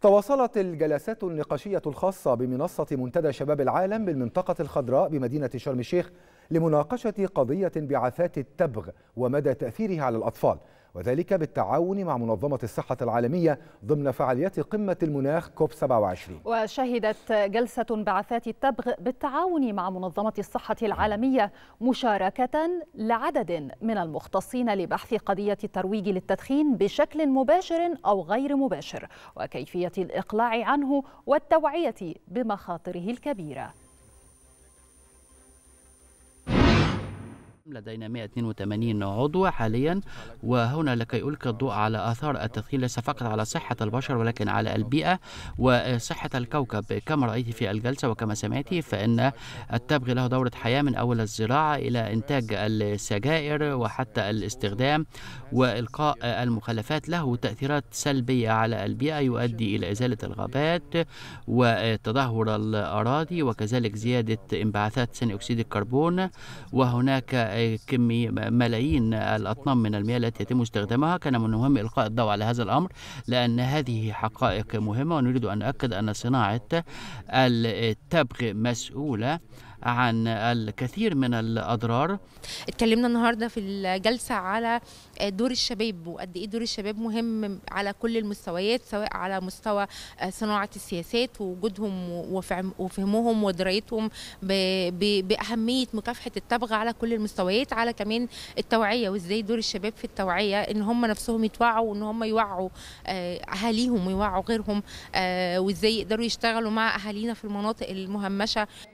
تواصلت الجلسات النقاشية الخاصة بمنصة منتدى شباب العالم بالمنطقة الخضراء بمدينة شرم الشيخ لمناقشة قضية انبعاثات التبغ ومدى تأثيرها على الأطفال وذلك بالتعاون مع منظمة الصحة العالمية ضمن فعاليات قمة المناخ كوب 27 وشهدت جلسة انبعاثات التبغ بالتعاون مع منظمة الصحة العالمية مشاركة لعدد من المختصين لبحث قضية الترويج للتدخين بشكل مباشر أو غير مباشر وكيفية الإقلاع عنه والتوعية بمخاطره الكبيرة لدينا 182 عضو حاليا وهنا لكي ألقي الضوء على آثار التدخين ليس فقط على صحة البشر ولكن على البيئة وصحة الكوكب كما رأيت في الجلسة وكما سمعت فإن التبغ له دورة حياة من أول الزراعة إلى إنتاج السجائر وحتى الاستخدام وإلقاء المخلفات له تأثيرات سلبية على البيئة يؤدي إلى إزالة الغابات وتدهور الأراضي وكذلك زيادة انبعاثات ثاني أكسيد الكربون وهناك كمية ملايين الأطنان من المياه التي يتم استخدامها كان من المهم إلقاء الضوء على هذا الأمر لأن هذه حقائق مهمة ونريد أن نؤكد أن صناعة التبغ مسؤولة عن الكثير من الأضرار اتكلمنا النهاردة في الجلسة على دور الشباب وقد إيه دور الشباب مهم على كل المستويات سواء على مستوى صناعة السياسات ووجودهم وفهمهم ودرايتهم بأهمية مكافحة التبغ على كل المستويات على كمان التوعية وإزاي دور الشباب في التوعية إن هم نفسهم يتوعوا وإن هم يوعوا آه، أهاليهم ويوعوا غيرهم آه، وإزاي يقدروا يشتغلوا مع أهالينا في المناطق المهمشة